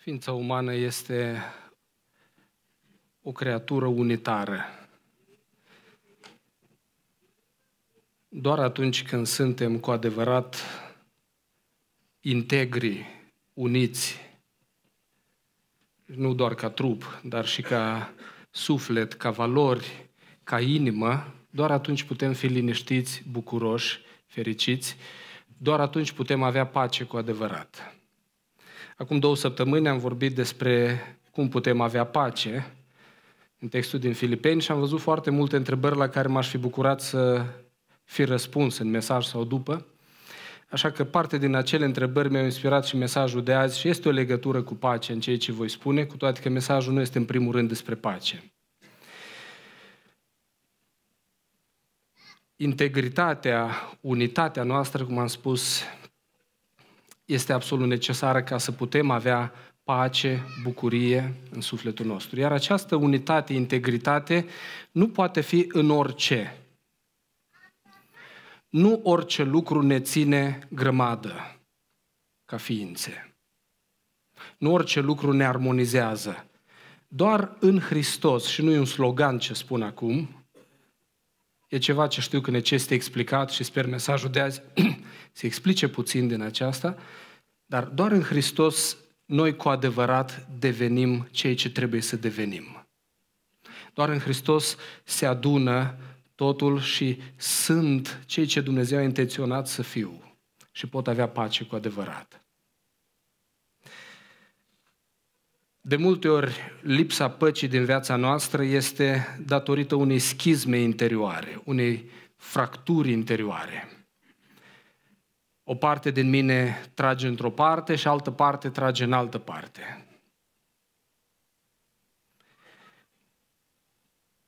Ființa umană este o creatură unitară. Doar atunci când suntem cu adevărat integri, uniți, nu doar ca trup, dar și ca suflet, ca valori, ca inimă, doar atunci putem fi liniștiți, bucuroși, fericiți, doar atunci putem avea pace cu adevărat. Acum două săptămâni am vorbit despre cum putem avea pace în textul din Filipeni și am văzut foarte multe întrebări la care m-aș fi bucurat să fi răspuns în mesaj sau după. Așa că parte din acele întrebări mi-au inspirat și mesajul de azi și este o legătură cu pace în ceea ce voi spune, cu toate că mesajul nu este în primul rând despre pace. Integritatea, unitatea noastră, cum am spus, este absolut necesară ca să putem avea pace, bucurie în sufletul nostru. Iar această unitate, integritate, nu poate fi în orice. Nu orice lucru ne ține grămadă ca ființe. Nu orice lucru ne armonizează. Doar în Hristos, și nu e un slogan ce spun acum, E ceva ce știu că necesită explicat și sper mesajul de azi se explice puțin din aceasta, dar doar în Hristos noi cu adevărat devenim ceea ce trebuie să devenim. Doar în Hristos se adună totul și sunt cei ce Dumnezeu a intenționat să fiu și pot avea pace cu adevărat. De multe ori, lipsa păcii din viața noastră este datorită unei schizme interioare, unei fracturi interioare. O parte din mine trage într-o parte și altă parte trage în altă parte.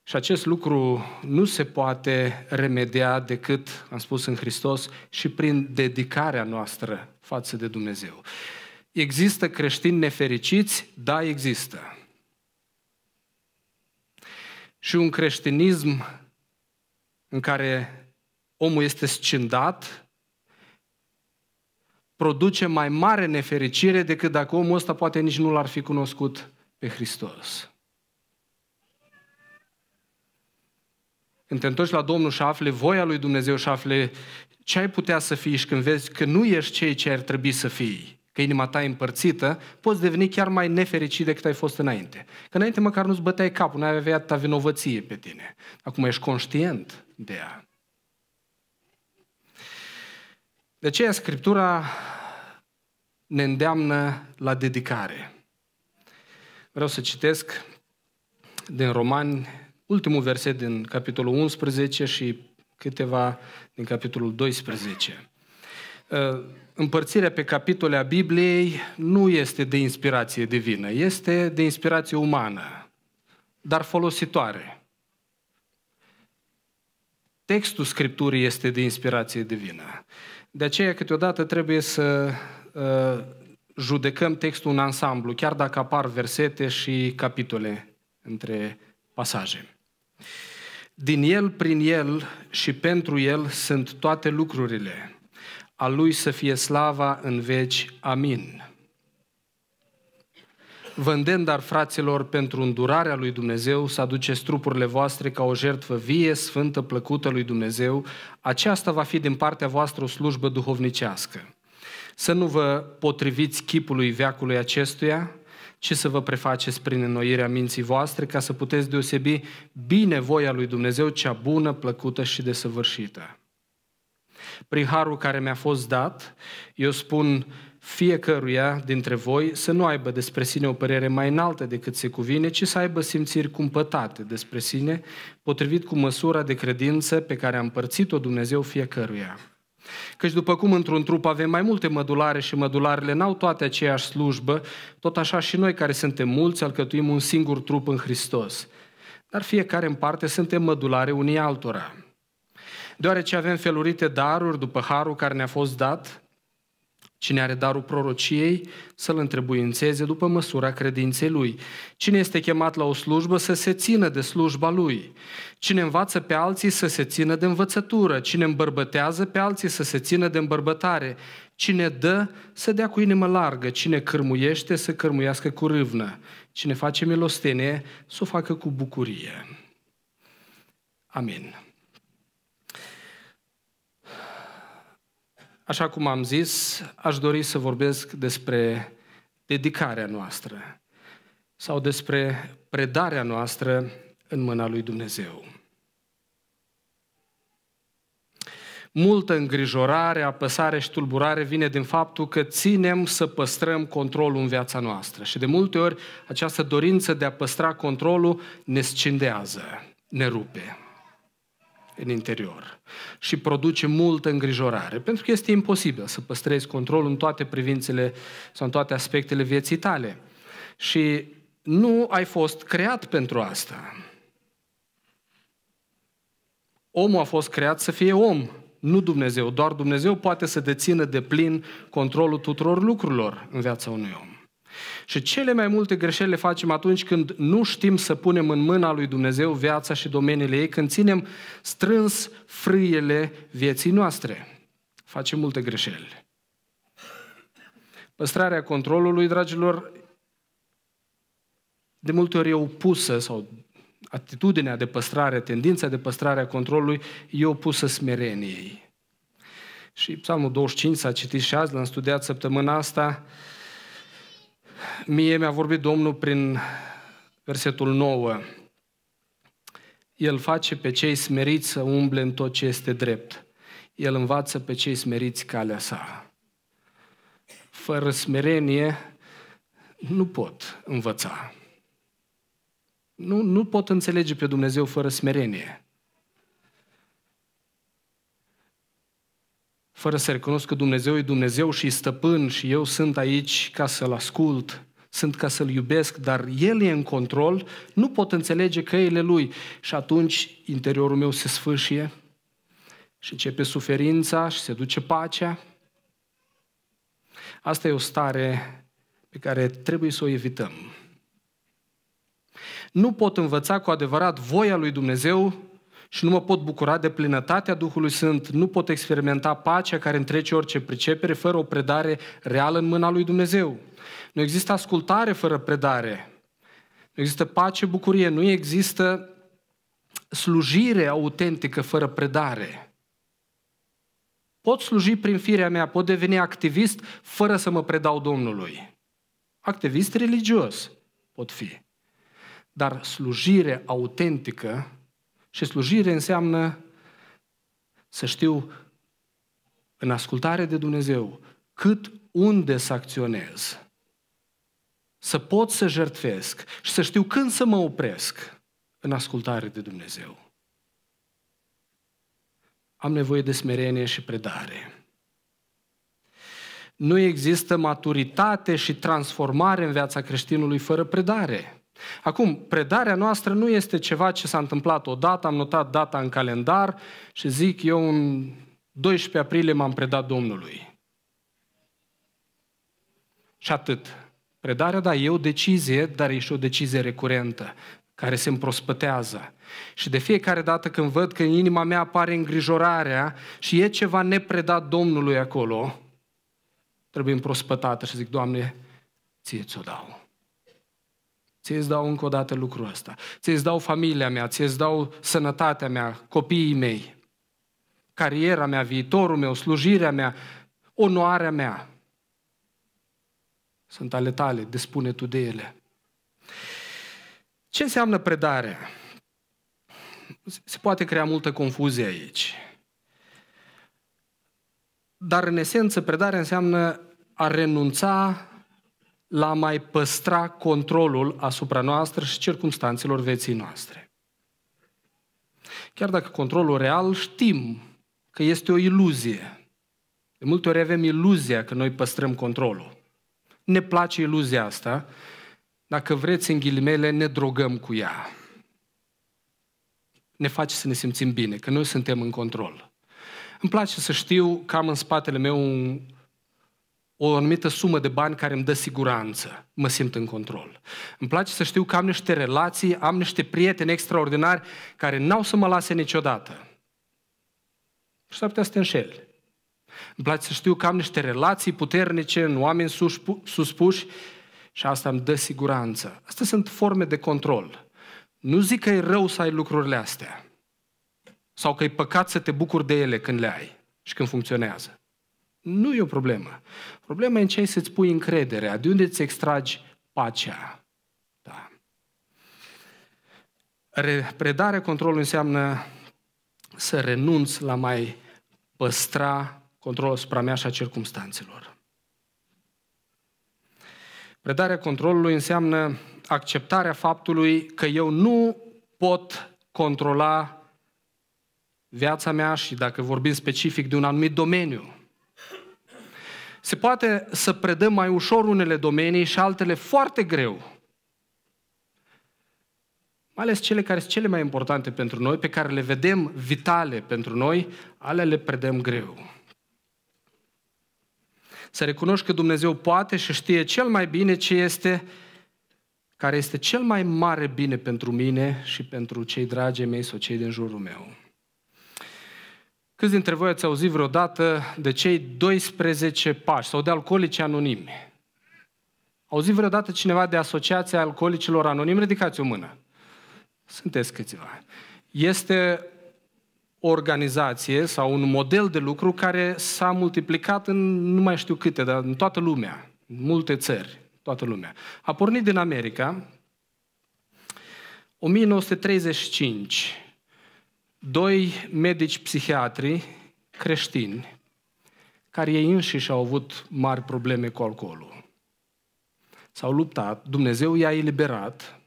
Și acest lucru nu se poate remedia decât, am spus în Hristos, și prin dedicarea noastră față de Dumnezeu. Există creștini nefericiți? Da, există. Și un creștinism în care omul este scindat produce mai mare nefericire decât dacă omul ăsta poate nici nu l-ar fi cunoscut pe Hristos. Când te întorci la Domnul și afle voia lui Dumnezeu și afle ce ai putea să fii și când vezi că nu ești cei ce ar trebui să fii, că inima ta e împărțită, poți deveni chiar mai nefericit decât ai fost înainte. Că înainte măcar nu-ți băteai capul, nu ai avea ta vinovăție pe tine. Acum ești conștient de ea. De aceea Scriptura ne îndeamnă la dedicare. Vreau să citesc din Romani ultimul verset din capitolul 11 și câteva din capitolul 12. Ă, împărțirea pe capitole a Bibliei nu este de inspirație divină, este de inspirație umană, dar folositoare. Textul Scripturii este de inspirație divină. De aceea, câteodată trebuie să uh, judecăm textul în ansamblu, chiar dacă apar versete și capitole între pasaje. Din el, prin el și pentru el sunt toate lucrurile – a Lui să fie slava în veci. Amin. Vă îndemn, dar, fraților, pentru îndurarea lui Dumnezeu să aduceți trupurile voastre ca o jertfă vie, sfântă, plăcută lui Dumnezeu. Aceasta va fi din partea voastră o slujbă duhovnicească. Să nu vă potriviți chipului veacului acestuia, ci să vă prefaceți prin înnoirea minții voastre ca să puteți deosebi bine voia lui Dumnezeu, cea bună, plăcută și desăvârșită prin harul care mi-a fost dat, eu spun fiecăruia dintre voi să nu aibă despre sine o părere mai înaltă decât se cuvine, ci să aibă simțiri cumpătate despre sine, potrivit cu măsura de credință pe care a împărțit-o Dumnezeu fiecăruia. Căci după cum într-un trup avem mai multe mădulare și mădularele n-au toate aceeași slujbă, tot așa și noi care suntem mulți alcătuim un singur trup în Hristos. Dar fiecare în parte suntem mădulare unii altora deoarece avem felurite daruri după harul care ne-a fost dat, Cine are darul prorociei, să-l întrebuințeze după măsura credinței lui. Cine este chemat la o slujbă, să se țină de slujba lui. Cine învață pe alții, să se țină de învățătură. Cine îmbărbătează pe alții, să se țină de îmbărbătare. Cine dă, să dea cu inimă largă. Cine cârmuiește, să cârmuiască cu râvnă. Cine face milostenie, să o facă cu bucurie. Amin. așa cum am zis, aș dori să vorbesc despre dedicarea noastră sau despre predarea noastră în mâna lui Dumnezeu. Multă îngrijorare, apăsare și tulburare vine din faptul că ținem să păstrăm controlul în viața noastră și de multe ori această dorință de a păstra controlul ne scindează, ne rupe în interior și produce multă îngrijorare, pentru că este imposibil să păstrezi controlul în toate privințele sau în toate aspectele vieții tale. Și nu ai fost creat pentru asta. Omul a fost creat să fie om, nu Dumnezeu. Doar Dumnezeu poate să dețină de plin controlul tuturor lucrurilor în viața unui om. Și cele mai multe greșeli le facem atunci când nu știm să punem în mâna lui Dumnezeu viața și domeniile ei, când ținem strâns frâiele vieții noastre. Facem multe greșeli. Păstrarea controlului, dragilor, de multe ori e opusă sau atitudinea de păstrare, tendința de păstrare a controlului e opusă smereniei. Și Psalmul 25 s-a citit și azi, l-am studiat săptămâna asta, Mie mi-a vorbit Domnul prin versetul 9. El face pe cei smeriți să umble în tot ce este drept. El învață pe cei smeriți calea sa. Fără smerenie nu pot învăța. Nu, nu pot înțelege pe Dumnezeu fără smerenie. fără să recunosc că Dumnezeu e Dumnezeu și e stăpân și eu sunt aici ca să-L ascult, sunt ca să-L iubesc, dar El e în control, nu pot înțelege căile Lui. Și atunci interiorul meu se sfâșie și începe suferința și se duce pacea. Asta e o stare pe care trebuie să o evităm. Nu pot învăța cu adevărat voia lui Dumnezeu și nu mă pot bucura de plinătatea Duhului Sfânt, nu pot experimenta pacea care întrece orice pricepere fără o predare reală în mâna lui Dumnezeu. Nu există ascultare fără predare. Nu există pace, bucurie, nu există slujire autentică fără predare. Pot sluji prin firea mea, pot deveni activist fără să mă predau Domnului. Activist religios pot fi. Dar slujire autentică și slujire înseamnă să știu în ascultare de Dumnezeu cât unde să acționez, să pot să jertfesc și să știu când să mă opresc în ascultare de Dumnezeu. Am nevoie de smerenie și predare. Nu există maturitate și transformare în viața creștinului fără predare. Acum, predarea noastră nu este ceva ce s-a întâmplat odată, am notat data în calendar și zic eu în 12 aprilie m-am predat Domnului. Și atât. Predarea, da, e o decizie, dar e și o decizie recurentă, care se împrospătează. Și de fiecare dată când văd că în inima mea apare îngrijorarea și e ceva nepredat Domnului acolo, trebuie împrospătată și zic, Doamne, ție ți-o dau. Ți-ți dau încă o dată lucrul ăsta. Ți-ți dau familia mea, ți-ți dau sănătatea mea, copiii mei, cariera mea, viitorul meu, slujirea mea, onoarea mea. Sunt ale tale, despune tu de ele. Ce înseamnă predare? Se poate crea multă confuzie aici. Dar, în esență, predarea înseamnă a renunța la mai păstra controlul asupra noastră și circumstanțelor vieții noastre. Chiar dacă controlul real știm că este o iluzie. De multe ori avem iluzia că noi păstrăm controlul. Ne place iluzia asta. Dacă vreți, în ghilimele, ne drogăm cu ea. Ne face să ne simțim bine, că noi suntem în control. Îmi place să știu că am în spatele meu un o anumită sumă de bani care îmi dă siguranță, mă simt în control. Îmi place să știu că am niște relații, am niște prieteni extraordinari care n-au să mă lase niciodată. Și s-ar putea să te înșeli. Îmi place să știu că am niște relații puternice în oameni suspuși și asta îmi dă siguranță. Astea sunt forme de control. Nu zic că e rău să ai lucrurile astea sau că e păcat să te bucuri de ele când le ai și când funcționează. Nu e o problemă. Problema e în ce ai să-ți pui încrederea, de unde îți extragi pacea. Da. Predarea controlului înseamnă să renunți la mai păstra controlul asupra mea și a circumstanțelor. Predarea controlului înseamnă acceptarea faptului că eu nu pot controla viața mea și dacă vorbim specific de un anumit domeniu, se poate să predăm mai ușor unele domenii și altele foarte greu. Mai ales cele care sunt cele mai importante pentru noi, pe care le vedem vitale pentru noi, alea le predăm greu. Să recunoști că Dumnezeu poate și știe cel mai bine ce este, care este cel mai mare bine pentru mine și pentru cei dragi mei sau cei din jurul meu. Câți dintre voi ați auzit vreodată de cei 12 pași sau de alcoolici anonimi? Auzit vreodată cineva de Asociația Alcoolicilor Anonimi? Ridicați o mână. Sunteți câțiva. Este o organizație sau un model de lucru care s-a multiplicat în nu mai știu câte, dar în toată lumea, în multe țări, toată lumea. A pornit din America 1935 doi medici psihiatri creștini, care ei înșiși au avut mari probleme cu alcoolul. S-au luptat, Dumnezeu i-a eliberat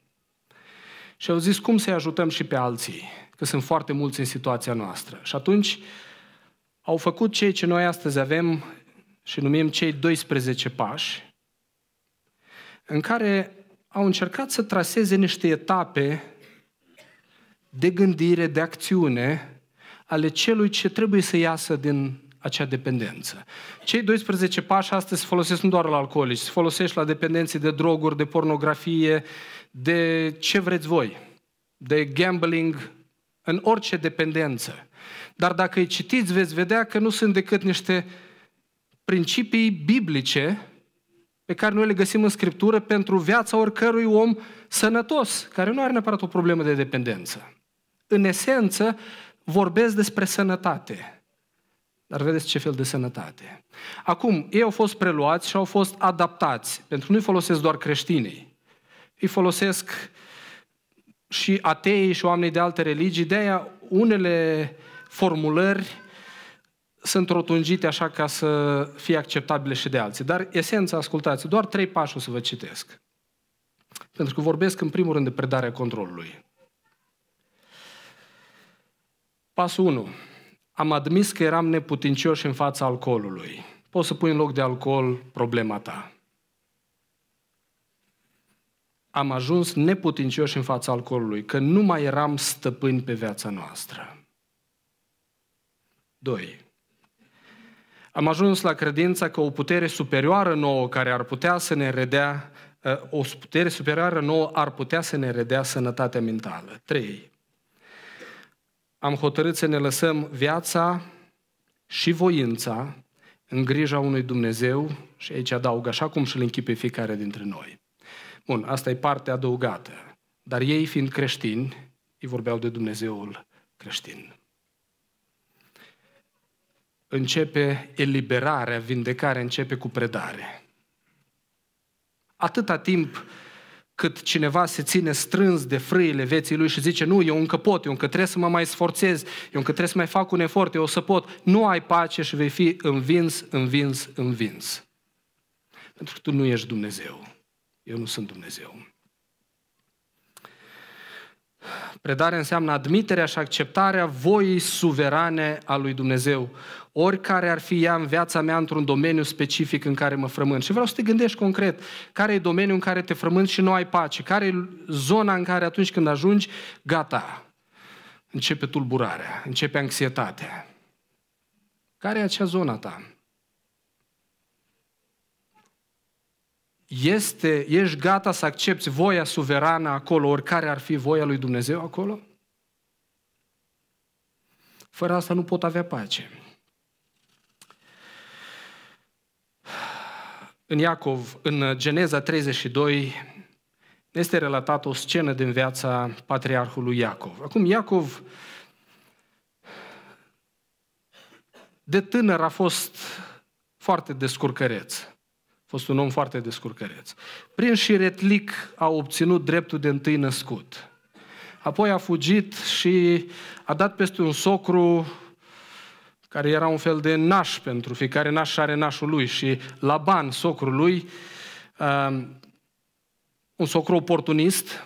și au zis cum să-i ajutăm și pe alții, că sunt foarte mulți în situația noastră. Și atunci au făcut ceea ce noi astăzi avem și numim cei 12 pași, în care au încercat să traseze niște etape de gândire, de acțiune ale celui ce trebuie să iasă din acea dependență. Cei 12 pași astăzi se folosesc nu doar la alcoolici, se folosește la dependenții de droguri, de pornografie, de ce vreți voi, de gambling, în orice dependență. Dar dacă îi citiți, veți vedea că nu sunt decât niște principii biblice pe care noi le găsim în Scriptură pentru viața oricărui om sănătos, care nu are neapărat o problemă de dependență în esență, vorbesc despre sănătate. Dar vedeți ce fel de sănătate. Acum, ei au fost preluați și au fost adaptați. Pentru că nu-i folosesc doar creștinii. Îi folosesc și ateii și oamenii de alte religii. De-aia unele formulări sunt rotungite așa ca să fie acceptabile și de alții. Dar esența, ascultați, doar trei pași o să vă citesc. Pentru că vorbesc în primul rând de predarea controlului. Pasul 1. Am admis că eram neputincioși în fața alcoolului. Poți să pui în loc de alcool problema ta. Am ajuns neputincioși în fața alcoolului, că nu mai eram stăpâni pe viața noastră. 2. Am ajuns la credința că o putere superioară nouă care ar putea să ne redea ă, o putere superioară nouă ar putea să ne redea sănătatea mentală. 3 am hotărât să ne lăsăm viața și voința în grija unui Dumnezeu și aici adaug așa cum și-l închipe fiecare dintre noi. Bun, asta e partea adăugată. Dar ei, fiind creștini, îi vorbeau de Dumnezeul creștin. Începe eliberarea, vindecarea începe cu predare. Atâta timp cât cineva se ține strâns de frâile vieții lui și zice, nu, eu încă pot, eu încă trebuie să mă mai sforțez, eu încă trebuie să mai fac un efort, eu o să pot. Nu ai pace și vei fi învins, învins, învins. Pentru că tu nu ești Dumnezeu. Eu nu sunt Dumnezeu. Predare înseamnă admiterea și acceptarea voii suverane a lui Dumnezeu oricare ar fi ea în viața mea într-un domeniu specific în care mă frământ. Și vreau să te gândești concret, care e domeniul în care te frământ și nu ai pace? Care e zona în care atunci când ajungi, gata, începe tulburarea, începe anxietatea? Care e acea zona ta? Este, ești gata să accepti voia suverană acolo, oricare ar fi voia lui Dumnezeu acolo? Fără asta nu pot avea pace. în Iacov, în Geneza 32, este relatată o scenă din viața patriarhului Iacov. Acum, Iacov, de tânăr, a fost foarte descurcăreț. A fost un om foarte descurcăreț. Prin și retlic a obținut dreptul de întâi născut. Apoi a fugit și a dat peste un socru care era un fel de naș pentru fiecare naș are nașul lui și Laban, socrul lui, um, un socru oportunist,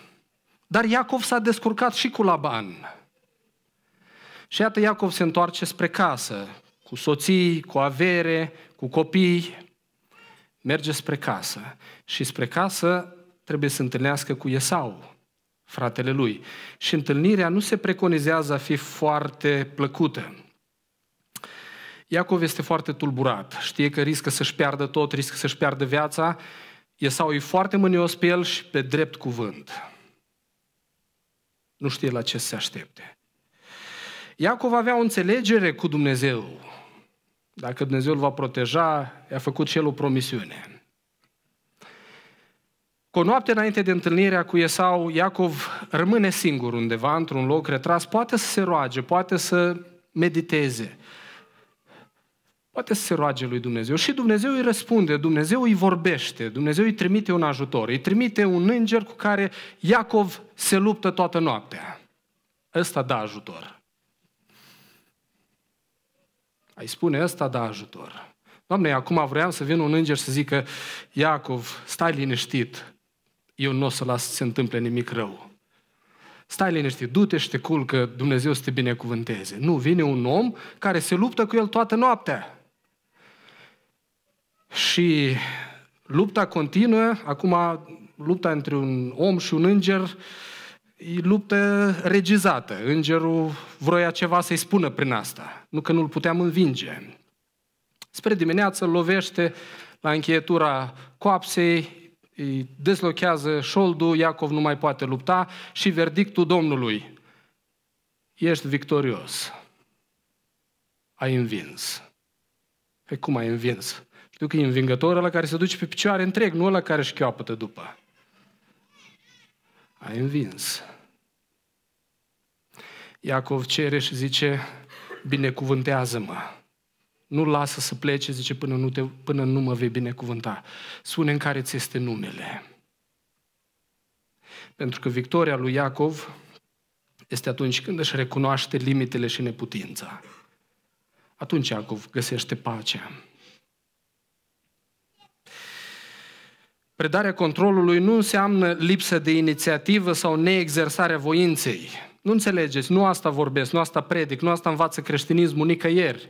dar Iacov s-a descurcat și cu Laban. Și iată Iacov se întoarce spre casă, cu soții, cu avere, cu copii, merge spre casă. Și spre casă trebuie să întâlnească cu Esau, fratele lui. Și întâlnirea nu se preconizează a fi foarte plăcută. Iacov este foarte tulburat, știe că riscă să-și piardă tot, riscă să-și piardă viața, Esau e foarte mânios pe el și pe drept cuvânt. Nu știe la ce se aștepte. Iacov avea o înțelegere cu Dumnezeu. Dacă Dumnezeu îl va proteja, i-a făcut și el o promisiune. Cu o noapte înainte de întâlnirea cu Esau, Iacov rămâne singur undeva, într-un loc retras, poate să se roage, poate să mediteze poate să se roage lui Dumnezeu. Și Dumnezeu îi răspunde, Dumnezeu îi vorbește, Dumnezeu îi trimite un ajutor, îi trimite un înger cu care Iacov se luptă toată noaptea. Ăsta da ajutor. Ai spune, ăsta da ajutor. Doamne, acum vreau să vină un înger să zică, Iacov, stai liniștit, eu nu o să las să se întâmple nimic rău. Stai liniștit, du-te și te culcă, Dumnezeu să te binecuvânteze. Nu, vine un om care se luptă cu el toată noaptea. Și lupta continuă, acum lupta între un om și un înger, e luptă regizată. Îngerul vroia ceva să-i spună prin asta, nu că nu-l puteam învinge. Spre dimineață lovește la încheietura coapsei, îi dezlochează șoldul, Iacov nu mai poate lupta și verdictul Domnului. Ești victorios. Ai învins. Pe cum ai învins? Știu că e învingător ăla care se duce pe picioare întreg, nu ăla care își cheapătă după. Ai învins. Iacov cere și zice, binecuvântează-mă. Nu lasă să plece, zice, până nu, te, până nu mă vei binecuvânta. Spune în care ți este numele. Pentru că victoria lui Iacov este atunci când își recunoaște limitele și neputința. Atunci Iacov găsește pacea. Predarea controlului nu înseamnă lipsă de inițiativă sau neexersarea voinței. Nu înțelegeți, nu asta vorbesc, nu asta predic, nu asta învață creștinismul nicăieri.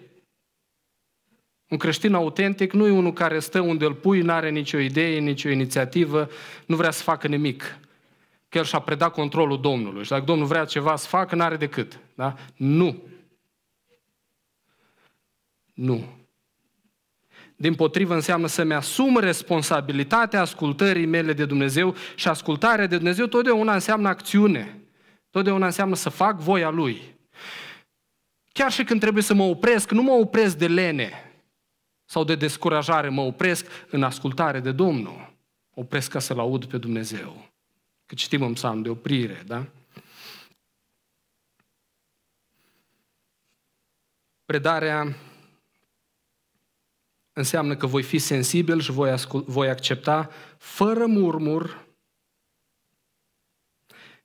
Un creștin autentic nu e unul care stă unde îl pui, nu are nicio idee, nicio inițiativă, nu vrea să facă nimic. Că el și-a predat controlul Domnului. Și dacă Domnul vrea ceva să facă, n-are decât. Da? Nu. Nu. Din potrivă înseamnă să-mi asum responsabilitatea ascultării mele de Dumnezeu și ascultarea de Dumnezeu totdeauna înseamnă acțiune. Totdeauna înseamnă să fac voia Lui. Chiar și când trebuie să mă opresc, nu mă opresc de lene sau de descurajare, mă opresc în ascultare de Domnul. Opresc ca să-L aud pe Dumnezeu. Că citim în psalm de oprire, da? Predarea înseamnă că voi fi sensibil și voi, ascult, voi accepta fără murmur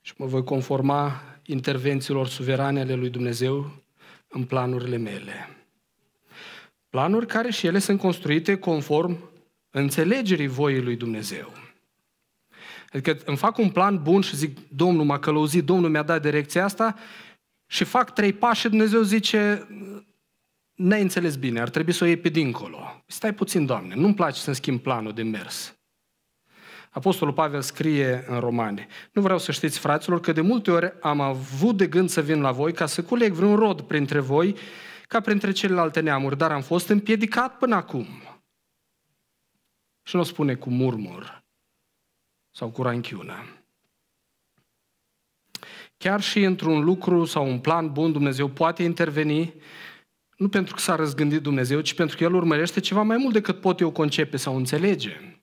și mă voi conforma intervențiilor suverane ale lui Dumnezeu în planurile mele. Planuri care și ele sunt construite conform înțelegerii voii lui Dumnezeu. Adică îmi fac un plan bun și zic, Domnul m-a călăuzit, Domnul mi-a dat direcția asta și fac trei pași și Dumnezeu zice, ne-ai înțeles bine, ar trebui să o iei pe dincolo. Stai puțin, Doamne, nu-mi place să-mi schimb planul de mers. Apostolul Pavel scrie în Romani, nu vreau să știți, fraților, că de multe ori am avut de gând să vin la voi ca să culeg vreun rod printre voi, ca printre celelalte neamuri, dar am fost împiedicat până acum. Și nu o spune cu murmur sau cu ranchiună. Chiar și într-un lucru sau un plan bun, Dumnezeu poate interveni nu pentru că s-a răzgândit Dumnezeu, ci pentru că El urmărește ceva mai mult decât pot eu concepe sau înțelege.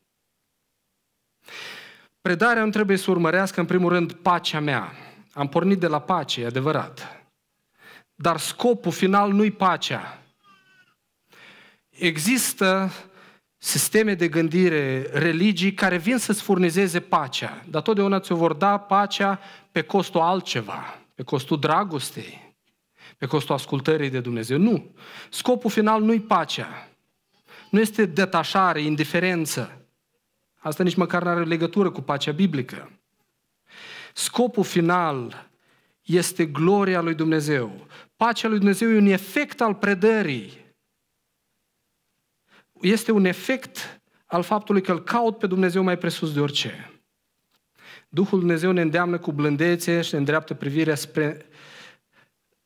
Predarea îmi trebuie să urmărească, în primul rând, pacea mea. Am pornit de la pace, e adevărat. Dar scopul final nu-i pacea. Există sisteme de gândire, religii care vin să-ți furnizeze pacea, dar totdeauna ți-o vor da pacea pe costul altceva, pe costul dragostei, pe costul ascultării de Dumnezeu. Nu. Scopul final nu-i pacea. Nu este detașare, indiferență. Asta nici măcar nu are legătură cu pacea biblică. Scopul final este gloria lui Dumnezeu. Pacea lui Dumnezeu e un efect al predării. Este un efect al faptului că îl caut pe Dumnezeu mai presus de orice. Duhul Dumnezeu ne îndeamnă cu blândețe și ne îndreaptă privirea spre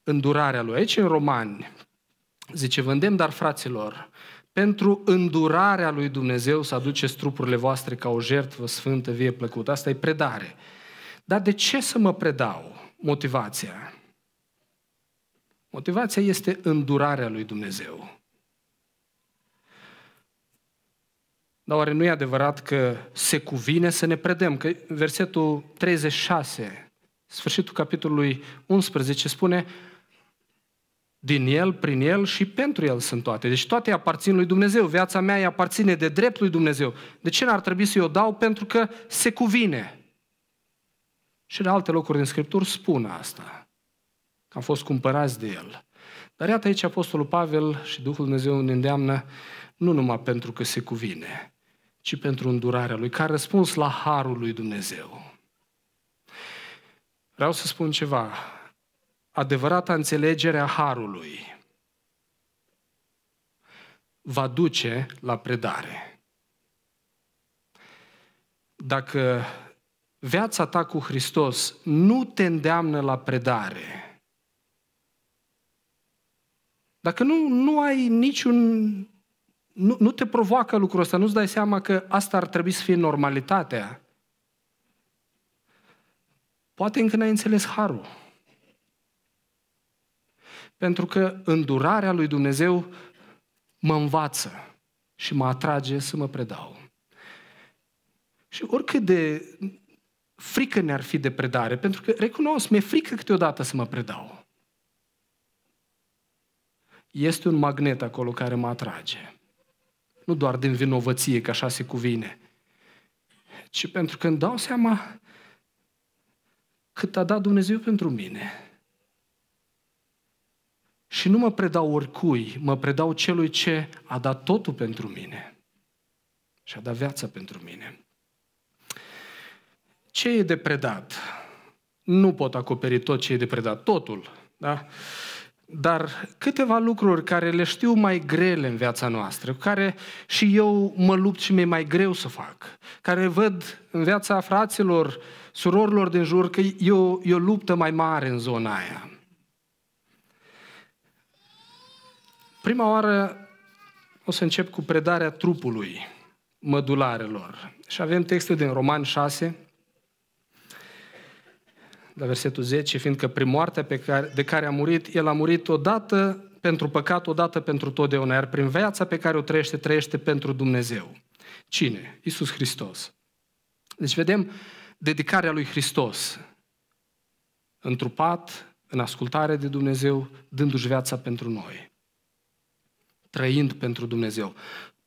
îndurarea lui. Aici în Romani zice, vândem dar fraților, pentru îndurarea lui Dumnezeu să aduceți trupurile voastre ca o jertvă sfântă, vie plăcută. Asta e predare. Dar de ce să mă predau? Motivația. Motivația este îndurarea lui Dumnezeu. Dar oare nu e adevărat că se cuvine să ne predăm? Că versetul 36, sfârșitul capitolului 11, spune din El, prin El și pentru El sunt toate. Deci toate aparțin lui Dumnezeu. Viața mea îi aparține de drept lui Dumnezeu. De ce n-ar trebui să-i o dau? Pentru că se cuvine. Și în alte locuri din Scripturi spun asta. Că am fost cumpărați de El. Dar iată aici Apostolul Pavel și Duhul Dumnezeu ne îndeamnă nu numai pentru că se cuvine, ci pentru îndurarea Lui, ca răspuns la harul lui Dumnezeu. Vreau să spun ceva adevărata înțelegere a harului va duce la predare. Dacă viața ta cu Hristos nu te îndeamnă la predare, dacă nu, nu ai niciun. Nu, nu te provoacă lucrul ăsta, nu-ți dai seama că asta ar trebui să fie normalitatea. Poate încă n-ai înțeles harul. Pentru că îndurarea lui Dumnezeu mă învață și mă atrage să mă predau. Și oricât de frică ne-ar fi de predare, pentru că recunosc, mi-e frică câteodată să mă predau. Este un magnet acolo care mă atrage. Nu doar din vinovăție, că așa se cuvine, ci pentru că îmi dau seama cât a dat Dumnezeu pentru mine și nu mă predau oricui, mă predau celui ce a dat totul pentru mine și a dat viața pentru mine. Ce e de predat? Nu pot acoperi tot ce e de predat, totul, da? Dar câteva lucruri care le știu mai grele în viața noastră, care și eu mă lupt și mi-e mai greu să fac, care văd în viața fraților, surorilor din jur că e o, e o luptă mai mare în zona aia. Prima oară o să încep cu predarea trupului, mădularelor. Și avem textul din Roman 6, la versetul 10, fiindcă prin moartea pe care, de care a murit, el a murit odată pentru păcat, odată pentru totdeauna, iar prin viața pe care o trăiește, trăiește pentru Dumnezeu. Cine? Isus Hristos. Deci vedem dedicarea lui Hristos, întrupat, în ascultare de Dumnezeu, dându-și viața pentru noi trăind pentru Dumnezeu.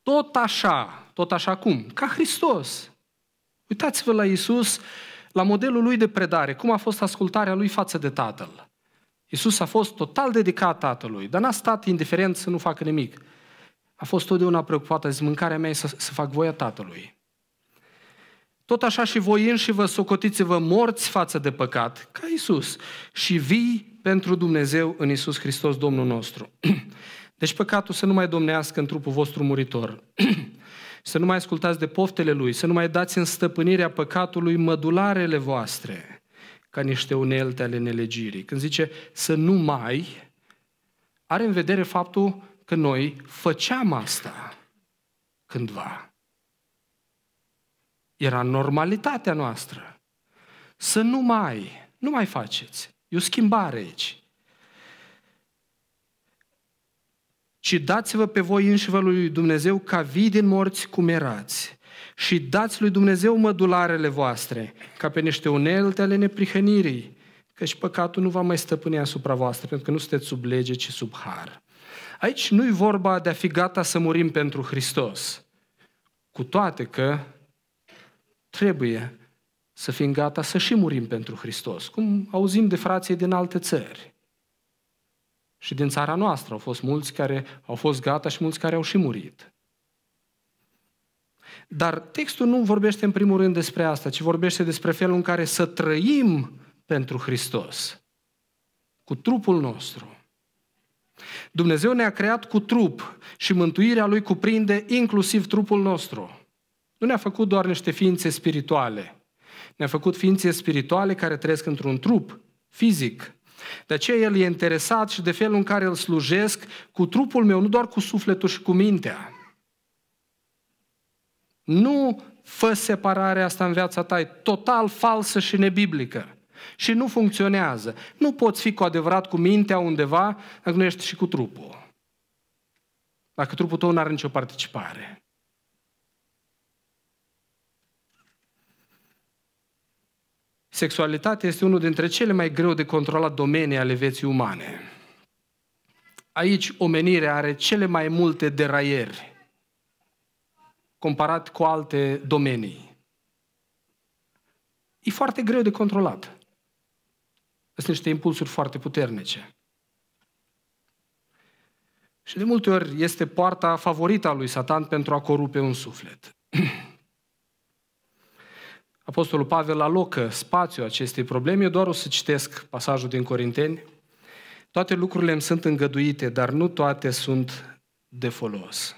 Tot așa, tot așa cum? Ca Hristos. Uitați-vă la Isus, la modelul lui de predare, cum a fost ascultarea lui față de Tatăl. Isus a fost total dedicat Tatălui, dar n-a stat indiferent să nu facă nimic. A fost totdeauna preocupată, a zis, mâncarea mea e să, să fac voia Tatălui. Tot așa și voi înși vă socotiți-vă morți față de păcat, ca Isus, și vii pentru Dumnezeu în Isus Hristos, Domnul nostru. Deci păcatul să nu mai domnească în trupul vostru muritor, să nu mai ascultați de poftele lui, să nu mai dați în stăpânirea păcatului mădularele voastre ca niște unelte ale nelegirii. Când zice să nu mai, are în vedere faptul că noi făceam asta cândva. Era normalitatea noastră. Să nu mai, nu mai faceți. E o schimbare aici. ci dați-vă pe voi înșivă lui Dumnezeu ca vii din morți cum erați și dați lui Dumnezeu mădularele voastre ca pe niște unelte ale neprihănirii, căci păcatul nu va mai stăpâni asupra voastră, pentru că nu sunteți sub lege, ci sub har. Aici nu-i vorba de a fi gata să murim pentru Hristos, cu toate că trebuie să fim gata să și murim pentru Hristos, cum auzim de frații din alte țări. Și din țara noastră au fost mulți care au fost gata și mulți care au și murit. Dar textul nu vorbește în primul rând despre asta, ci vorbește despre felul în care să trăim pentru Hristos, cu trupul nostru. Dumnezeu ne-a creat cu trup și mântuirea Lui cuprinde inclusiv trupul nostru. Nu ne-a făcut doar niște ființe spirituale. Ne-a făcut ființe spirituale care trăiesc într-un trup fizic. De aceea el e interesat și de felul în care îl slujesc cu trupul meu, nu doar cu sufletul și cu mintea. Nu fă separarea asta în viața ta, e total falsă și nebiblică. Și nu funcționează. Nu poți fi cu adevărat cu mintea undeva, dacă nu ești și cu trupul. Dacă trupul tău nu are nicio participare. Sexualitatea este unul dintre cele mai greu de controlat domenii ale vieții umane. Aici omenirea are cele mai multe deraieri comparat cu alte domenii. E foarte greu de controlat. Sunt niște impulsuri foarte puternice. Și de multe ori este poarta favorită a lui Satan pentru a corupe un suflet. Apostolul Pavel alocă spațiul acestei probleme. Eu doar o să citesc pasajul din Corinteni. Toate lucrurile îmi sunt îngăduite, dar nu toate sunt de folos.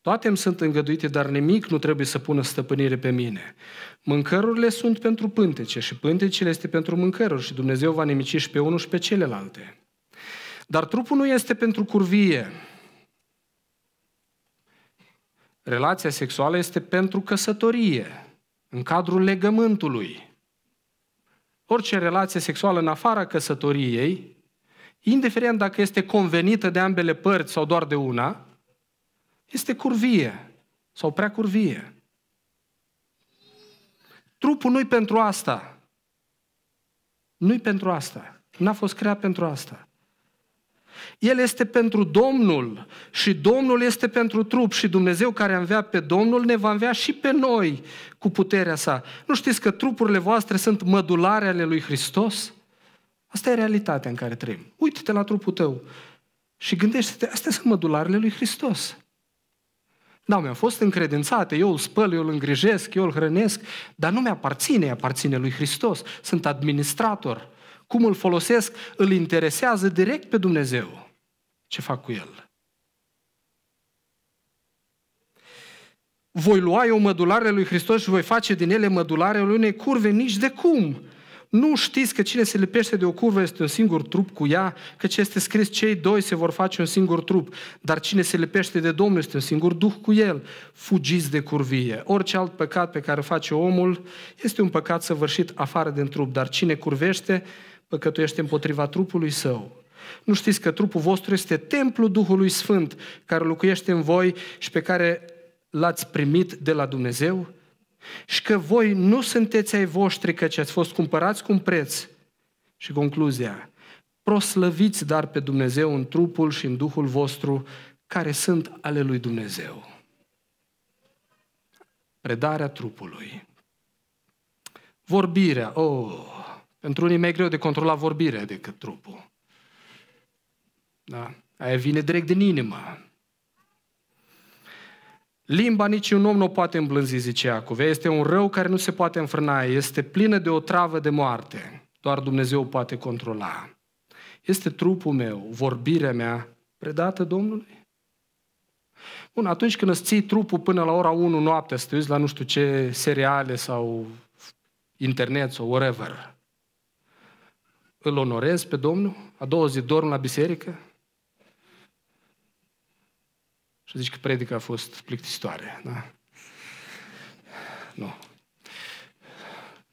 Toate îmi sunt îngăduite, dar nimic nu trebuie să pună stăpânire pe mine. Mâncărurile sunt pentru pântece și pântecele este pentru mâncăruri și Dumnezeu va nimici și pe unul și pe celelalte. Dar trupul nu este pentru curvie. Relația sexuală este pentru căsătorie în cadrul legământului. Orice relație sexuală în afara căsătoriei, indiferent dacă este convenită de ambele părți sau doar de una, este curvie sau prea curvie. Trupul nu-i pentru asta. Nu-i pentru asta. N-a fost creat pentru asta. El este pentru Domnul și Domnul este pentru trup și Dumnezeu care învea pe Domnul ne va învea și pe noi cu puterea sa. Nu știți că trupurile voastre sunt mădulare ale lui Hristos? Asta e realitatea în care trăim. Uită-te la trupul tău și gândește-te, astea sunt mădularele lui Hristos. Da, mi-au fost încredințate, eu îl spăl, eu îl îngrijesc, eu îl hrănesc, dar nu mi-aparține, aparține lui Hristos. Sunt administrator cum îl folosesc, îl interesează direct pe Dumnezeu ce fac cu el. Voi lua eu mădularele lui Hristos și voi face din ele mădularele unei curve nici de cum. Nu știți că cine se lipește de o curvă este un singur trup cu ea, ce este scris cei doi se vor face un singur trup, dar cine se lipește de Domnul este un singur duh cu el. Fugiți de curvie. Orice alt păcat pe care face omul este un păcat săvârșit afară din trup, dar cine curvește păcătuiește împotriva trupului său. Nu știți că trupul vostru este templul Duhului Sfânt care locuiește în voi și pe care l-ați primit de la Dumnezeu? Și că voi nu sunteți ai voștri, căci ați fost cumpărați cu un preț. Și concluzia, proslăviți dar pe Dumnezeu în trupul și în Duhul vostru care sunt ale lui Dumnezeu. Predarea trupului. Vorbirea, oh, pentru unii mai greu de controlat vorbirea decât trupul. Da? Aia vine direct din inimă. Limba niciun om nu o poate îmblânzi, zice Iacov. Este un rău care nu se poate înfrâna. Este plină de o travă de moarte. Doar Dumnezeu o poate controla. Este trupul meu, vorbirea mea, predată Domnului? Bun, atunci când îți ții trupul până la ora 1 noapte, să te uiți la nu știu ce seriale sau internet sau whatever, îl onorez pe Domnul? A doua zi dorm la biserică? Și zici că predica a fost plictisitoare, da? Nu.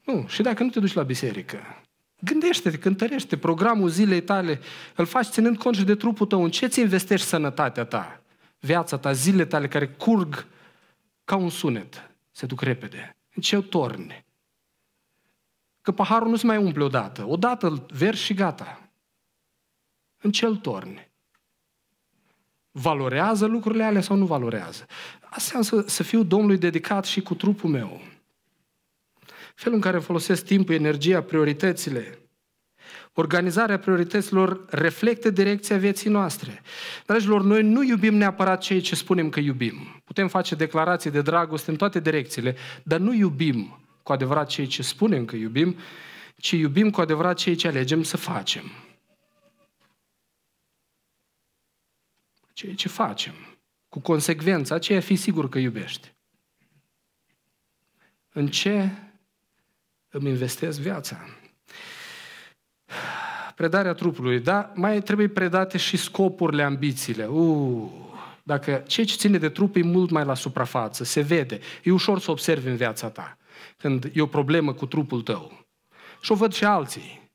Nu, și dacă nu te duci la biserică, gândește-te, cântărește programul zilei tale, îl faci ținând cont și de trupul tău, în ce ți investești sănătatea ta, viața ta, zilele tale care curg ca un sunet, se duc repede. În ce torni? că paharul nu se mai umple odată. Odată îl vergi și gata. În cel torne. Valorează lucrurile alea sau nu valorează? Asta înseamnă să, să fiu Domnului dedicat și cu trupul meu. Felul în care folosesc timpul, energia, prioritățile. Organizarea priorităților reflectă direcția vieții noastre. Dragilor, noi nu iubim neapărat cei ce spunem că iubim. Putem face declarații de dragoste în toate direcțiile, dar nu iubim cu adevărat ceea ce spunem că iubim, ci iubim cu adevărat ceea ce alegem să facem. Ceea ce facem, cu consecvența aceea, fi sigur că iubești. În ce îmi investesc viața? Predarea trupului, da? Mai trebuie predate și scopurile, ambițiile. Uuu! Dacă ceea ce ține de trup e mult mai la suprafață, se vede, e ușor să observi în viața ta când e o problemă cu trupul tău. Și o văd și alții.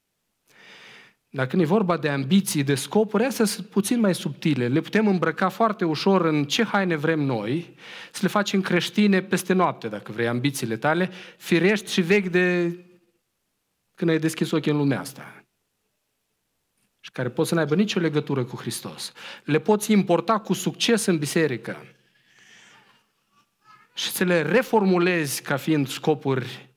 Dacă când e vorba de ambiții, de scopuri, astea sunt puțin mai subtile. Le putem îmbrăca foarte ușor în ce haine vrem noi, să le facem creștine peste noapte, dacă vrei, ambițiile tale, firești și vechi de când ai deschis ochii în lumea asta. Și care pot să n-aibă nicio legătură cu Hristos. Le poți importa cu succes în biserică și să le reformulezi ca fiind scopuri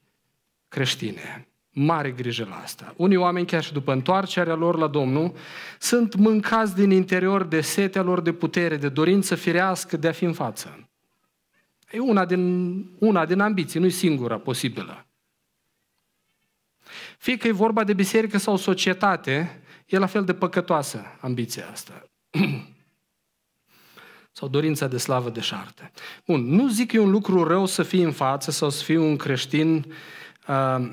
creștine. Mare grijă la asta. Unii oameni, chiar și după întoarcerea lor la Domnul, sunt mâncați din interior de setea lor de putere, de dorință firească de a fi în față. E una din, una din ambiții, nu e singura posibilă. Fie că e vorba de biserică sau societate, e la fel de păcătoasă ambiția asta. sau dorința de slavă de șarte. Bun, nu zic eu un lucru rău să fii în față sau să fii un creștin uh,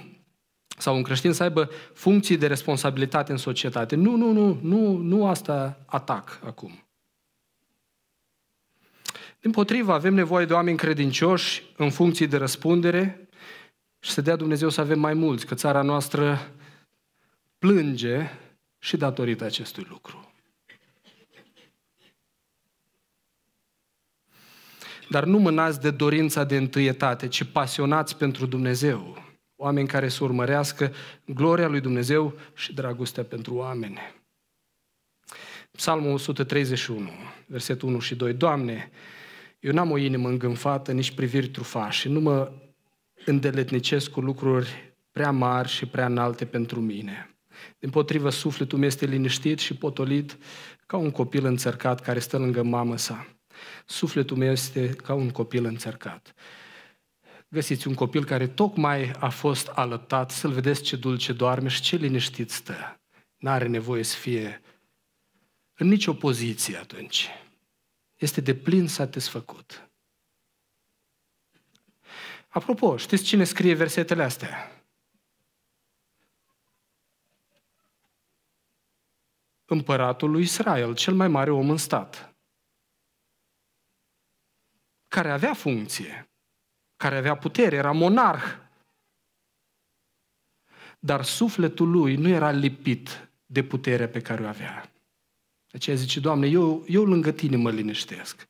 sau un creștin să aibă funcții de responsabilitate în societate. Nu, nu, nu, nu, nu asta atac acum. Din potrivă, avem nevoie de oameni credincioși în funcții de răspundere și să dea Dumnezeu să avem mai mulți, că țara noastră plânge și datorită acestui lucru. Dar nu mânați de dorința de întâietate, ci pasionați pentru Dumnezeu. Oameni care să urmărească gloria lui Dumnezeu și dragostea pentru oameni. Psalmul 131, versetul 1 și 2. Doamne, eu n-am o inimă îngânfată, nici priviri trufașe, nu mă îndeletnicesc cu lucruri prea mari și prea înalte pentru mine. Din potrivă, sufletul meu este liniștit și potolit ca un copil înțărcat care stă lângă mamă sa. Sufletul meu este ca un copil înțărcat. Găsiți un copil care tocmai a fost alătat, să-l vedeți ce dulce doarme și ce liniștit stă. N-are nevoie să fie în nicio poziție atunci. Este de plin satisfăcut. Apropo, știți cine scrie versetele astea? Împăratul lui Israel, cel mai mare om în stat care avea funcție, care avea putere, era monarh. Dar sufletul lui nu era lipit de puterea pe care o avea. De aceea zice, Doamne, eu, eu lângă tine mă liniștesc.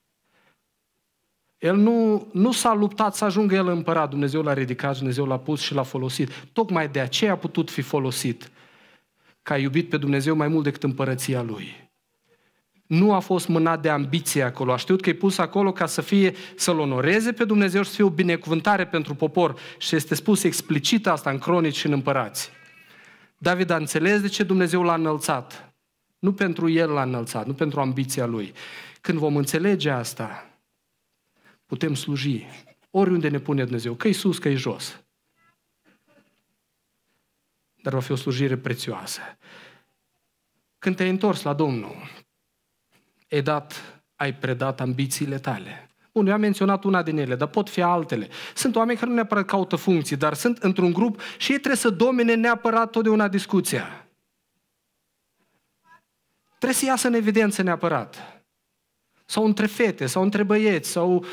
El nu, nu s-a luptat să ajungă el împărat. Dumnezeu l-a ridicat, Dumnezeu l-a pus și l-a folosit. Tocmai de aceea a putut fi folosit. Că a iubit pe Dumnezeu mai mult decât împărăția lui nu a fost mânat de ambiție acolo. A știut că e pus acolo ca să fie, să-L onoreze pe Dumnezeu și să fie o binecuvântare pentru popor. Și este spus explicit asta în cronici și în împărați. David a înțeles de ce Dumnezeu l-a înălțat. Nu pentru el l-a înălțat, nu pentru ambiția lui. Când vom înțelege asta, putem sluji oriunde ne pune Dumnezeu, că e sus, că e jos. Dar va fi o slujire prețioasă. Când te-ai întors la Domnul, ai dat, ai predat ambițiile tale. Bun, eu am menționat una din ele, dar pot fi altele. Sunt oameni care nu neapărat caută funcții, dar sunt într-un grup și ei trebuie să domine neapărat totdeauna discuția. Trebuie să iasă în evidență neapărat. Sau între fete, sau între băieți, sau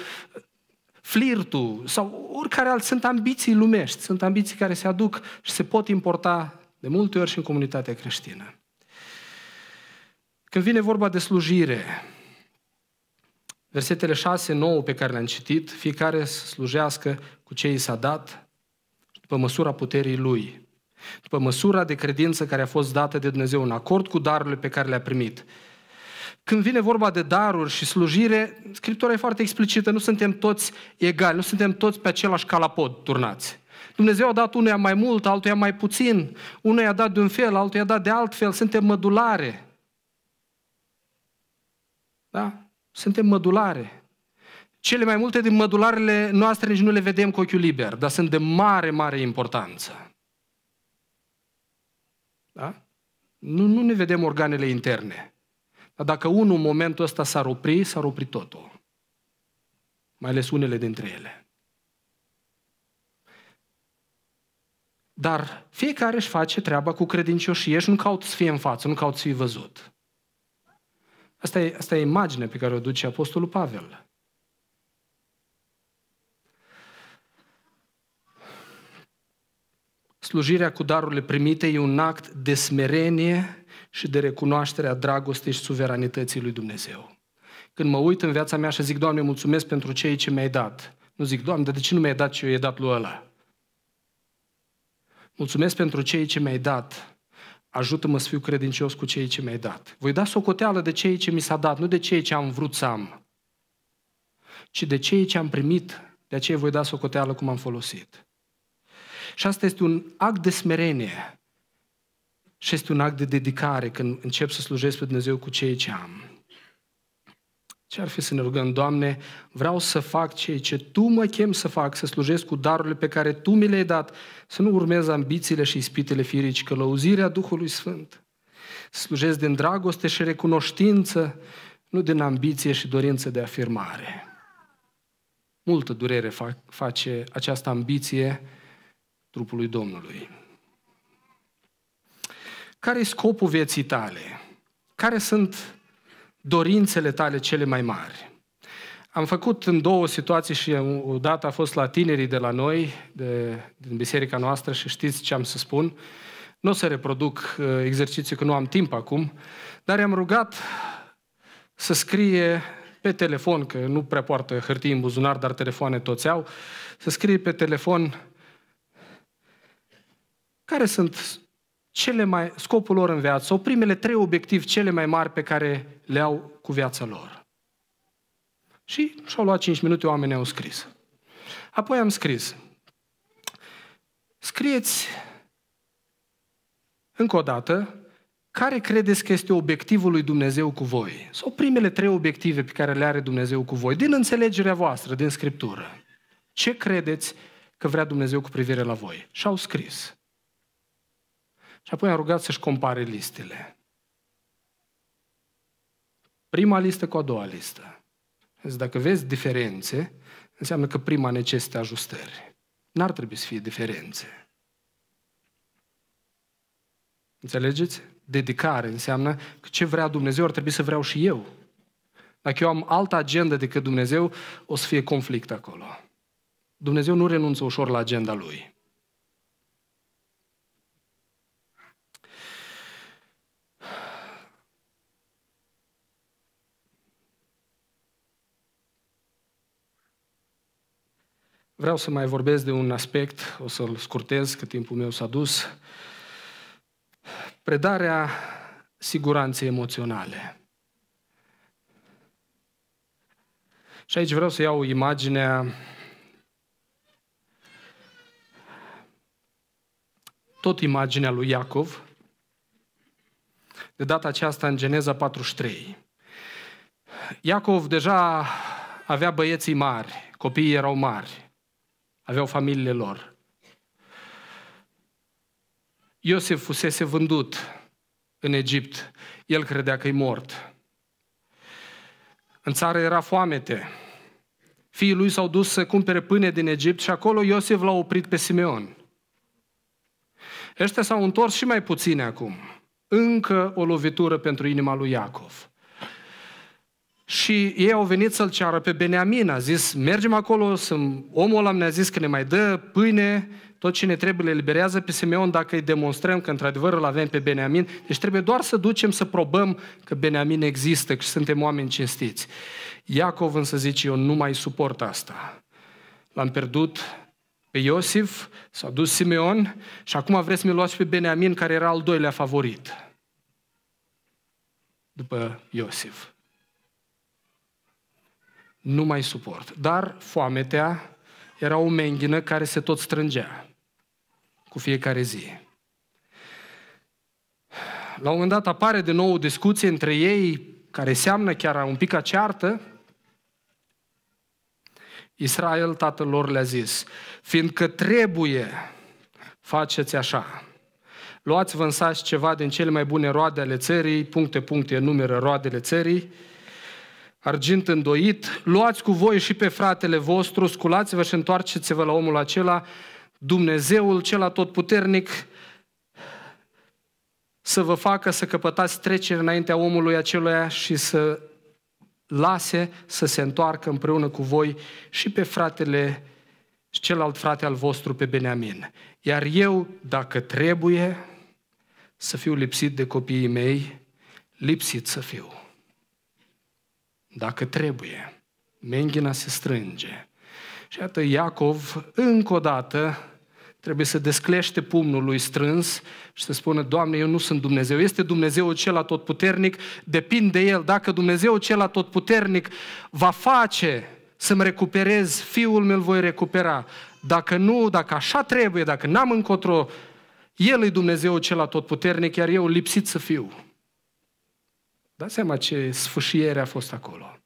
flirtul, sau oricare alt. Sunt ambiții lumești, sunt ambiții care se aduc și se pot importa de multe ori și în comunitatea creștină. Când vine vorba de slujire, versetele 6-9 pe care le-am citit, fiecare să slujească cu ce i s-a dat, după măsura puterii lui, după măsura de credință care a fost dată de Dumnezeu în acord cu darurile pe care le-a primit. Când vine vorba de daruri și slujire, Scriptura e foarte explicită, nu suntem toți egali, nu suntem toți pe același calapod turnați. Dumnezeu a dat unuia mai mult, altuia mai puțin, unuia a dat de un fel, altuia a dat de alt fel. suntem mădulare. Da? Suntem mădulare. Cele mai multe din mădularele noastre nici nu le vedem cu ochiul liber, dar sunt de mare, mare importanță. Da? Nu, nu ne vedem organele interne. Dar dacă unul în momentul ăsta s-ar opri, s-ar opri totul. Mai ales unele dintre ele. Dar fiecare își face treaba cu credincioșie și nu caut să fie în față, nu caut să fie văzut. Asta e, asta e imaginea pe care o duce Apostolul Pavel. Slujirea cu darurile primite e un act de smerenie și de recunoaștere a dragostei și suveranității lui Dumnezeu. Când mă uit în viața mea și zic, Doamne, mulțumesc pentru ceea ce mi-ai dat. Nu zic, Doamne, dar de ce nu mi-ai dat ce eu i-ai dat lui ăla? Mulțumesc pentru ceea ce mi-ai dat ajută-mă să fiu credincios cu ceea ce mi-ai dat. Voi da socoteală de ceea ce mi s-a dat, nu de ceea ce am vrut să am, ci de ceea ce am primit, de aceea voi da socoteală cum am folosit. Și asta este un act de smerenie și este un act de dedicare când încep să slujesc pe Dumnezeu cu ceea ce am. Ce ar fi să ne rugăm, Doamne, vreau să fac ceea ce Tu mă chem să fac, să slujesc cu darurile pe care Tu mi le-ai dat, să nu urmez ambițiile și ispitele firici, călăuzirea Duhului Sfânt. Slujesc din dragoste și recunoștință, nu din ambiție și dorință de afirmare. Multă durere fac, face această ambiție trupului Domnului. Care i scopul vieții tale? Care sunt dorințele tale cele mai mari. Am făcut în două situații și o dată a fost la tinerii de la noi, de, din biserica noastră și știți ce am să spun. Nu o să reproduc uh, exerciții că nu am timp acum, dar i-am rugat să scrie pe telefon, că nu prea poartă hârtii în buzunar, dar telefoane toți au, să scrie pe telefon care sunt cele mai, scopul lor în viață, sau primele trei obiective cele mai mari pe care le au cu viața lor. Și și-au luat 5 minute, oamenii au scris. Apoi am scris. Scrieți încă o dată care credeți că este obiectivul lui Dumnezeu cu voi? Sau primele trei obiective pe care le are Dumnezeu cu voi, din înțelegerea voastră, din Scriptură. Ce credeți că vrea Dumnezeu cu privire la voi? Și au scris. Și apoi am rugat să-și compare listele. Prima listă cu a doua listă. Deci dacă vezi diferențe, înseamnă că prima necesită ajustări. N-ar trebui să fie diferențe. Înțelegeți? Dedicare înseamnă că ce vrea Dumnezeu ar trebui să vreau și eu. Dacă eu am altă agendă decât Dumnezeu, o să fie conflict acolo. Dumnezeu nu renunță ușor la agenda Lui. Vreau să mai vorbesc de un aspect, o să-l scurtez, că timpul meu s-a dus. Predarea siguranței emoționale. Și aici vreau să iau imaginea tot imaginea lui Iacov, de data aceasta în Geneza 43. Iacov deja avea băieții mari, copiii erau mari aveau familiile lor. Iosef fusese vândut în Egipt. El credea că e mort. În țară era foamete. Fiii lui s-au dus să cumpere pâine din Egipt și acolo Iosef l-a oprit pe Simeon. Ăștia s-au întors și mai puține acum. Încă o lovitură pentru inima lui Iacov. Și ei au venit să-l ceară pe Beniamin, a zis, mergem acolo, omul ăla ne-a zis că ne mai dă pâine, tot ce ne trebuie le eliberează pe Simeon dacă îi demonstrăm că într-adevăr îl avem pe Beniamin. Deci trebuie doar să ducem să probăm că Beniamin există, că suntem oameni cinstiți. Iacov însă zice, eu nu mai suport asta. L-am pierdut pe Iosif, s-a dus Simeon și acum vreți să mi luați pe Beniamin care era al doilea favorit. După Iosif nu mai suport. Dar foametea era o menghină care se tot strângea cu fiecare zi. La un moment dat apare de nou o discuție între ei, care seamnă chiar un pic a Israel, tatăl lor, le-a zis, fiindcă trebuie, faceți așa. Luați, vânsați ceva din cele mai bune roade ale țării, puncte, puncte, numeră roadele țării, argint îndoit, luați cu voi și pe fratele vostru, sculați-vă și întoarceți-vă la omul acela, Dumnezeul cel atotputernic, să vă facă să căpătați trecere înaintea omului aceluia și să lase să se întoarcă împreună cu voi și pe fratele și celălalt frate al vostru pe Beniamin. Iar eu, dacă trebuie, să fiu lipsit de copiii mei, lipsit să fiu dacă trebuie. Menghina se strânge. Și iată, Iacov, încă o dată, trebuie să desclește pumnul lui strâns și să spună, Doamne, eu nu sunt Dumnezeu. Este Dumnezeu cel puternic, depinde de El. Dacă Dumnezeu cel puternic va face să-mi recuperez, fiul meu îl voi recupera. Dacă nu, dacă așa trebuie, dacă n-am încotro, El e Dumnezeu cel puternic, iar eu lipsit să fiu. Dați seama ce sfâșiere a fost acolo.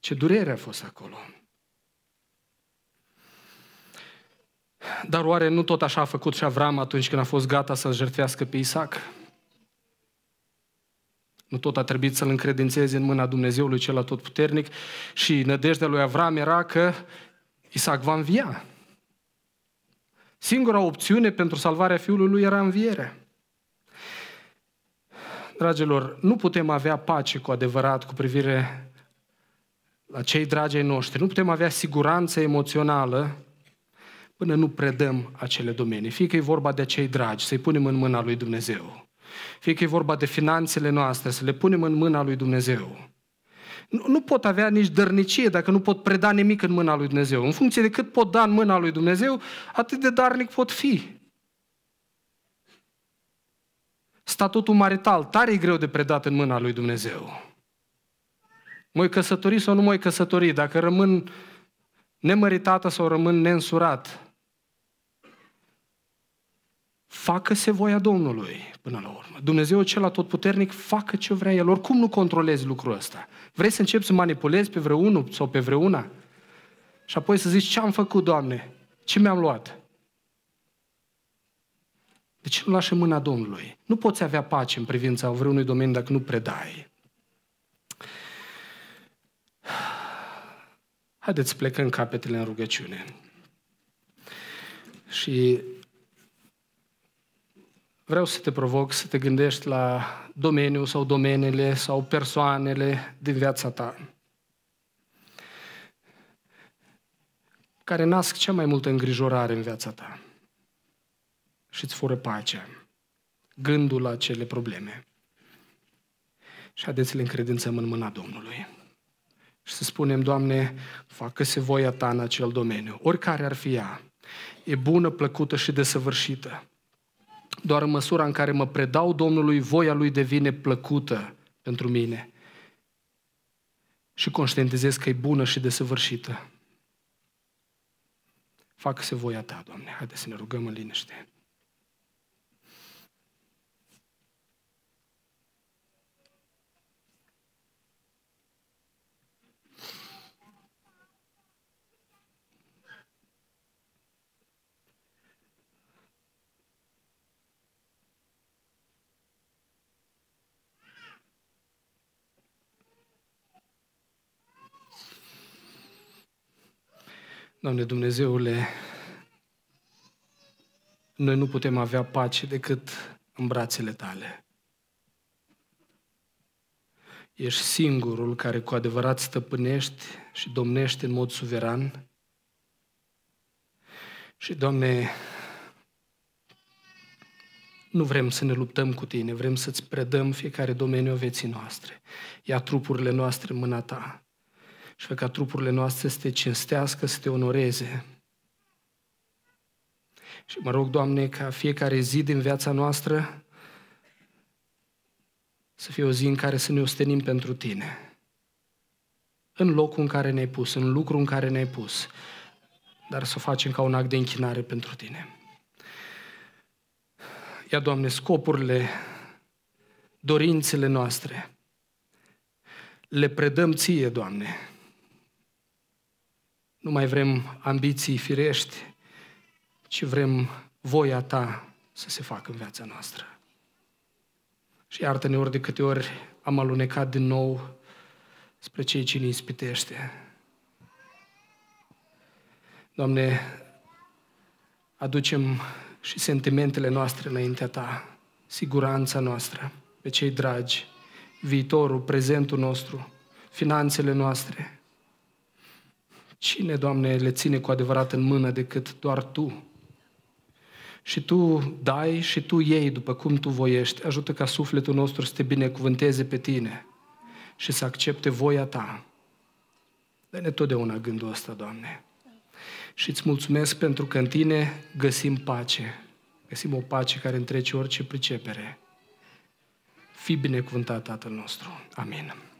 Ce durere a fost acolo. Dar oare nu tot așa a făcut și Avram atunci când a fost gata să-l jertfească pe Isaac? Nu tot a trebuit să-l încredințeze în mâna Dumnezeului cel atotputernic și nădejdea lui Avram era că Isaac va învia. Singura opțiune pentru salvarea fiului lui era învierea. Dragilor, nu putem avea pace cu adevărat cu privire la cei dragi ai noștri. Nu putem avea siguranță emoțională până nu predăm acele domenii. Fie că e vorba de cei dragi, să-i punem în mâna lui Dumnezeu. Fie că e vorba de finanțele noastre, să le punem în mâna lui Dumnezeu. Nu, nu pot avea nici dărnicie dacă nu pot preda nimic în mâna lui Dumnezeu. În funcție de cât pot da în mâna lui Dumnezeu, atât de darnic pot fi. statutul marital, tare e greu de predat în mâna lui Dumnezeu. Mă-i căsători sau nu mă-i căsători, dacă rămân nemăritată sau rămân nensurat, facă-se voia Domnului până la urmă. Dumnezeu cel atotputernic, facă ce vrea El. Oricum nu controlezi lucrul ăsta. Vrei să începi să manipulezi pe vreunul sau pe vreuna? Și apoi să zici, ce am făcut, Doamne? Ce mi-am luat? De ce nu lași în mâna Domnului? Nu poți avea pace în privința vreunui domeniu dacă nu predai. Haideți să plecăm capetele în rugăciune. Și vreau să te provoc să te gândești la domeniul sau domeniile sau persoanele din viața ta care nasc cea mai multă îngrijorare în viața ta și îți fură pacea, gândul la cele probleme. Și haideți să le încredințăm în mâna Domnului. Și să spunem, Doamne, facă-se voia Ta în acel domeniu, oricare ar fi ea, e bună, plăcută și desăvârșită. Doar în măsura în care mă predau Domnului, voia Lui devine plăcută pentru mine și conștientizez că e bună și desăvârșită. Facă-se voia Ta, Doamne. Haideți să ne rugăm în liniște. Doamne Dumnezeule, noi nu putem avea pace decât în brațele tale. Ești singurul care cu adevărat stăpânești și domnești în mod suveran. Și, Doamne, nu vrem să ne luptăm cu Tine, vrem să-ți predăm fiecare domeniu vieții noastre. Ia trupurile noastre în mâna Ta și ca trupurile noastre să te cinstească, să te onoreze. Și mă rog, Doamne, ca fiecare zi din viața noastră să fie o zi în care să ne ostenim pentru Tine. În locul în care ne-ai pus, în lucrul în care ne-ai pus, dar să o facem ca un act de închinare pentru Tine. Ia, Doamne, scopurile, dorințele noastre, le predăm Ție, Doamne, nu mai vrem ambiții firești, ci vrem voia ta să se facă în viața noastră. Și iartă-ne ori de câte ori am alunecat din nou spre cei ce ne ispitește. Doamne, aducem și sentimentele noastre înaintea Ta, siguranța noastră, pe cei dragi, viitorul, prezentul nostru, finanțele noastre, Cine, Doamne, le ține cu adevărat în mână decât doar Tu? Și Tu dai și Tu iei după cum Tu voiești. Ajută ca sufletul nostru să te binecuvânteze pe Tine și să accepte voia Ta. Dă-ne totdeauna gândul ăsta, Doamne. Și îți mulțumesc pentru că în Tine găsim pace. Găsim o pace care întrece orice pricepere. Fii binecuvântat, Tatăl nostru. Amin.